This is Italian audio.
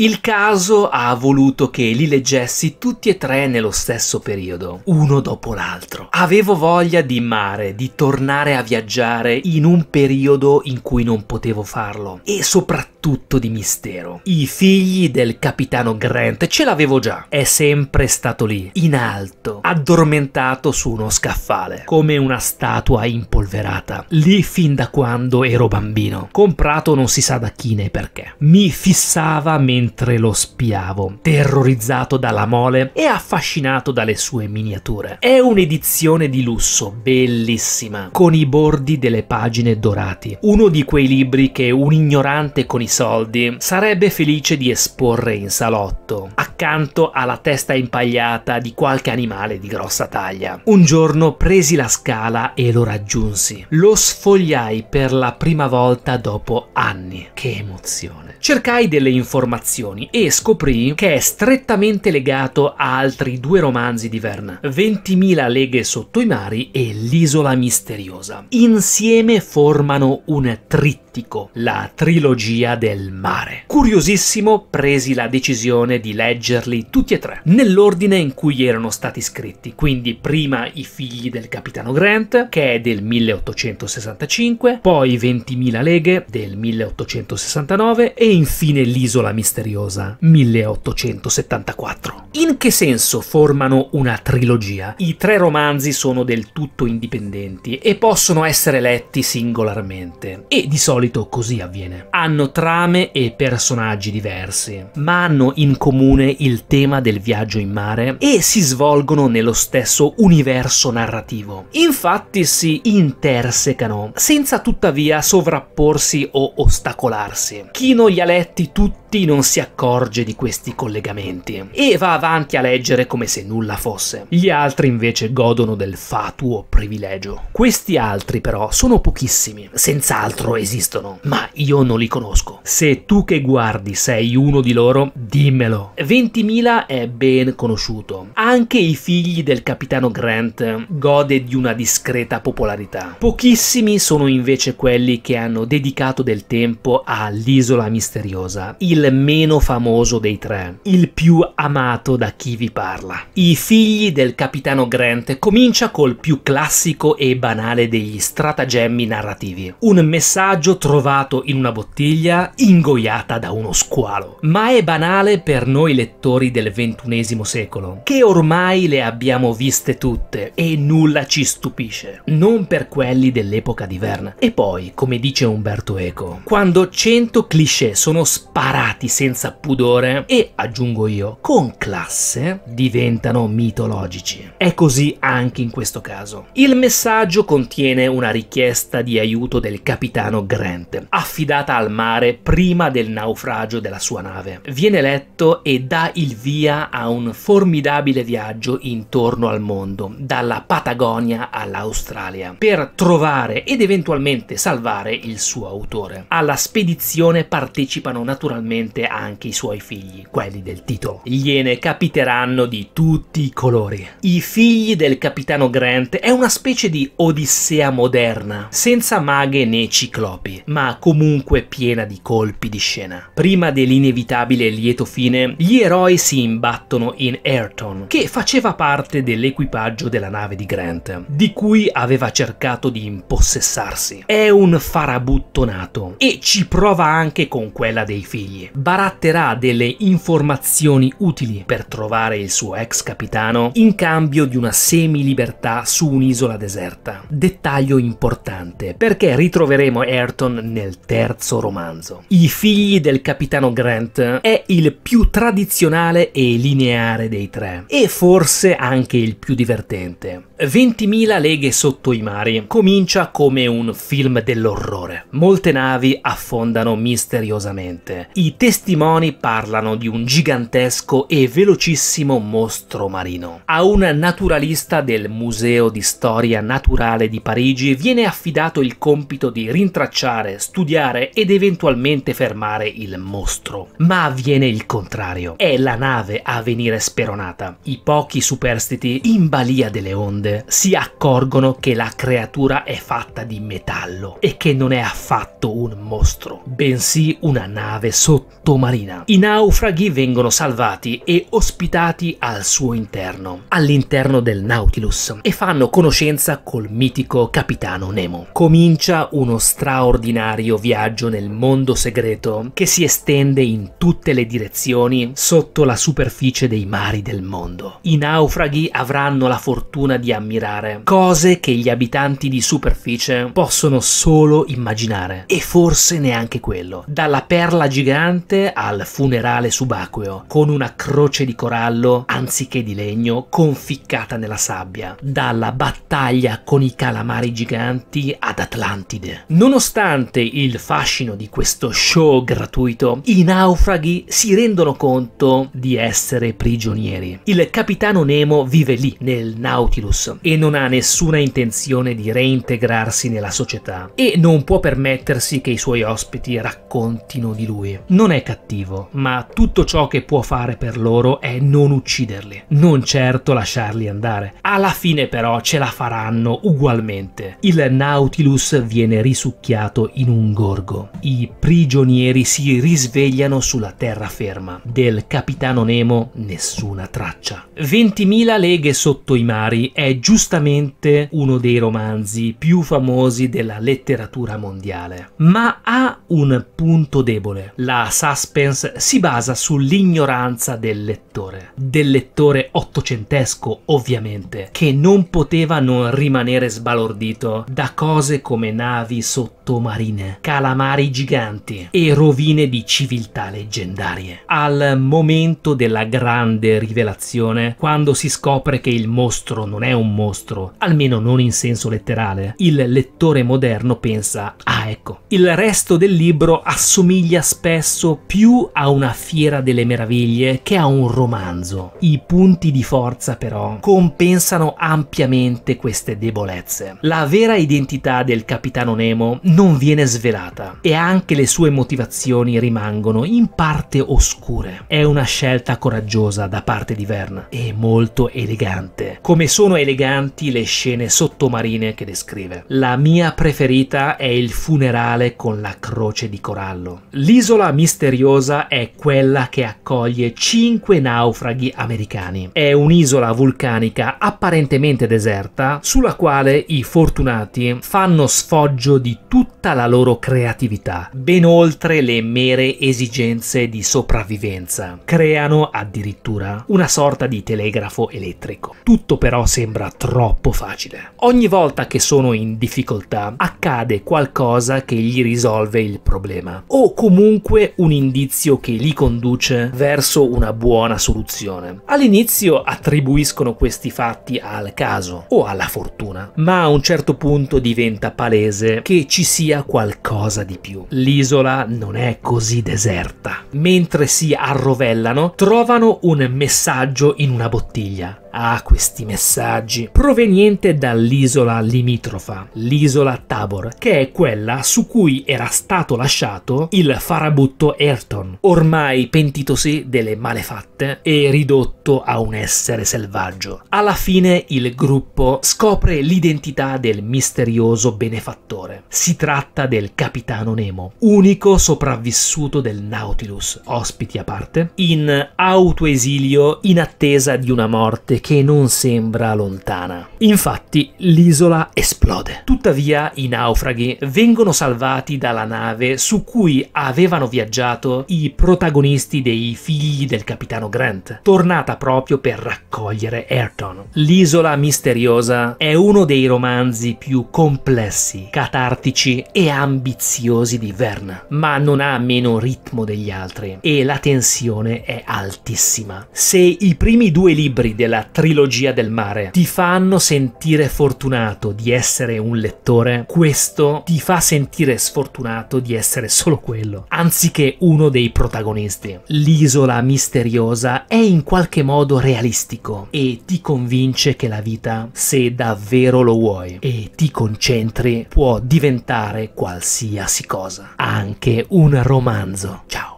Il caso ha voluto che li leggessi tutti e tre nello stesso periodo, uno dopo l'altro. Avevo voglia di mare, di tornare a viaggiare in un periodo in cui non potevo farlo e soprattutto di mistero. I figli del capitano Grant ce l'avevo già, è sempre stato lì, in alto, addormentato su uno scaffale, come una statua impolverata, lì fin da quando ero bambino, comprato non si sa da chi né perché. Mi fissava mentre mentre lo spiavo, terrorizzato dalla mole e affascinato dalle sue miniature. È un'edizione di lusso, bellissima, con i bordi delle pagine dorati. Uno di quei libri che un ignorante con i soldi sarebbe felice di esporre in salotto, accanto alla testa impagliata di qualche animale di grossa taglia. Un giorno presi la scala e lo raggiunsi. Lo sfogliai per la prima volta dopo anni. Che emozione. Cercai delle informazioni traduzioni e scoprì che è strettamente legato a altri due romanzi di Verne, 20.000 leghe sotto i mari e L'isola misteriosa. Insieme formano un trittico Atlantico, la trilogia del mare. Curiosissimo, presi la decisione di leggerli tutti e tre, nell'ordine in cui erano stati scritti, quindi prima I figli del capitano Grant, che è del 1865, poi 20.000 leghe del 1869 e infine L'isola misteriosa 1874. In che senso formano una trilogia? I tre romanzi sono del tutto indipendenti e possono essere letti singolarmente e di solito solito così avviene. Hanno trame e personaggi diversi, ma hanno in comune il tema del viaggio in mare e si svolgono nello stesso universo narrativo. Infatti si intersecano, senza tuttavia sovrapporsi o ostacolarsi. Chino gli ha letti tutti tutti non si accorge di questi collegamenti e va avanti a leggere come se nulla fosse. Gli altri invece godono del fatuo privilegio. Questi altri però sono pochissimi, senz'altro esistono, ma io non li conosco. Se tu che guardi sei uno di loro, dimmelo. 20.000 è ben conosciuto. Anche i figli del capitano Grant gode di una discreta popolarità. Pochissimi sono invece quelli che hanno dedicato del tempo all'isola misteriosa, il il meno famoso dei tre, il più amato da chi vi parla. I figli del capitano Grant comincia col più classico e banale degli stratagemmi narrativi. Un messaggio trovato in una bottiglia ingoiata da uno squalo. Ma è banale per noi lettori del XXI secolo, che ormai le abbiamo viste tutte e nulla ci stupisce. Non per quelli dell'epoca di Verne. E poi, come dice Umberto Eco, quando 100 cliché sono sparati trattati senza pudore e, aggiungo io, con classe diventano mitologici. È così anche in questo caso. Il messaggio contiene una richiesta di aiuto del capitano Grant, affidata al mare prima del naufragio della sua nave. Viene letto e dà il via a un formidabile viaggio intorno al mondo, dalla Patagonia all'Australia, per trovare ed eventualmente salvare il suo autore. Alla spedizione partecipano naturalmente ovviamente anche i suoi figli, quelli del titolo. Gliene capiteranno di tutti i colori. I figli del capitano Grant è una specie di odissea moderna, senza maghe né ciclopi, ma comunque piena di colpi di scena. Prima dell'inevitabile lieto fine, gli eroi si imbattono in Ayrton, che faceva parte dell'equipaggio della nave di Grant, di cui aveva cercato di impossessarsi. È un farabutto nato e ci prova anche con quella dei figli baratterà delle informazioni utili per trovare il suo ex capitano in cambio di una semi-libertà su un'isola deserta. Dettaglio importante, perché ritroveremo Ayrton nel terzo romanzo. I figli del capitano Grant è il più tradizionale e lineare dei tre, e forse anche il più divertente. 20.000 leghe sotto i mari comincia come un film dell'orrore. Molte navi affondano misteriosamente. I testimoni parlano di un gigantesco e velocissimo mostro marino. A un naturalista del Museo di Storia Naturale di Parigi viene affidato il compito di rintracciare, studiare ed eventualmente fermare il mostro. Ma avviene il contrario. È la nave a venire speronata. I pochi superstiti in balia delle onde si accorgono che la creatura è fatta di metallo e che non è affatto un mostro, bensì una nave sotto sottomarina. I naufraghi vengono salvati e ospitati al suo interno, all'interno del Nautilus, e fanno conoscenza col mitico capitano Nemo. Comincia uno straordinario viaggio nel mondo segreto che si estende in tutte le direzioni sotto la superficie dei mari del mondo. I naufraghi avranno la fortuna di ammirare cose che gli abitanti di superficie possono solo immaginare, e forse neanche quello. Dalla perla gigante sottostante al funerale subacqueo, con una croce di corallo anziché di legno conficcata nella sabbia, dalla battaglia con i calamari giganti ad Atlantide. Nonostante il fascino di questo show gratuito, i naufraghi si rendono conto di essere prigionieri. Il capitano Nemo vive lì, nel Nautilus, e non ha nessuna intenzione di reintegrarsi nella società e non può permettersi che i suoi ospiti raccontino di lui. Non non è cattivo, ma tutto ciò che può fare per loro è non ucciderli, non certo lasciarli andare. Alla fine però ce la faranno ugualmente. Il Nautilus viene risucchiato in un gorgo. I prigionieri si risvegliano sulla terraferma. Del capitano Nemo nessuna traccia. 20.000 leghe sotto i mari è giustamente uno dei romanzi più famosi della letteratura mondiale, ma ha un punto debole. La suspense si basa sull'ignoranza del lettore, del lettore ottocentesco ovviamente, che non poteva non rimanere sbalordito da cose come navi sottomarine, calamari giganti e rovine di civiltà leggendarie. Al momento della grande rivelazione, quando si scopre che il mostro non è un mostro, almeno non in senso letterale, il lettore moderno pensa, ah ecco, il resto del libro assomiglia spesso penso più a una fiera delle meraviglie che a un romanzo. I punti di forza però compensano ampiamente queste debolezze. La vera identità del capitano Nemo non viene svelata e anche le sue motivazioni rimangono in parte oscure. È una scelta coraggiosa da parte di Verne e molto elegante. Come sono eleganti le scene sottomarine che descrive. La mia preferita è il funerale con la croce di corallo. L'isola mi misteriosa è quella che accoglie 5 naufraghi americani. È un'isola vulcanica apparentemente deserta sulla quale i fortunati fanno sfoggio di tutta la loro creatività, ben oltre le mere esigenze di sopravvivenza. Creano addirittura una sorta di telegrafo elettrico. Tutto però sembra troppo facile. Ogni volta che sono in difficoltà accade qualcosa che gli risolve il problema o comunque un indizio che li conduce verso una buona soluzione. All'inizio attribuiscono questi fatti al caso o alla fortuna, ma a un certo punto diventa palese che ci sia qualcosa di più. L'isola non è così deserta. Mentre si arrovellano, trovano un messaggio in una bottiglia Ah, questi messaggi proveniente dall'isola limitrofa, l'isola Tabor, che è quella su cui era stato lasciato il farabutto defunto Ayrton, ormai pentitosi delle malefatte e ridotto a un essere selvaggio. Alla fine il gruppo scopre l'identità del misterioso benefattore. Si tratta del capitano Nemo, unico sopravvissuto del Nautilus, ospiti a parte, in autoesilio in attesa di una morte che non sembra lontana. Infatti l'isola esplode. Tuttavia i naufraghi vengono salvati dalla nave su cui avevano viaggiato ingaggiato i protagonisti dei figli del capitano Grant, tornata proprio per raccogliere Ayrton. L'isola misteriosa è uno dei romanzi più complessi, catartici e ambiziosi di Verne, ma non ha meno ritmo degli altri e la tensione è altissima. Se i primi due libri della trilogia del mare ti fanno sentire fortunato di essere un lettore, questo ti fa sentire sfortunato di essere solo quello, anziché uno dei protagonisti. L'isola misteriosa è in qualche modo realistico e ti convince che la vita, se davvero lo vuoi e ti concentri, può diventare qualsiasi cosa, anche un romanzo. Ciao!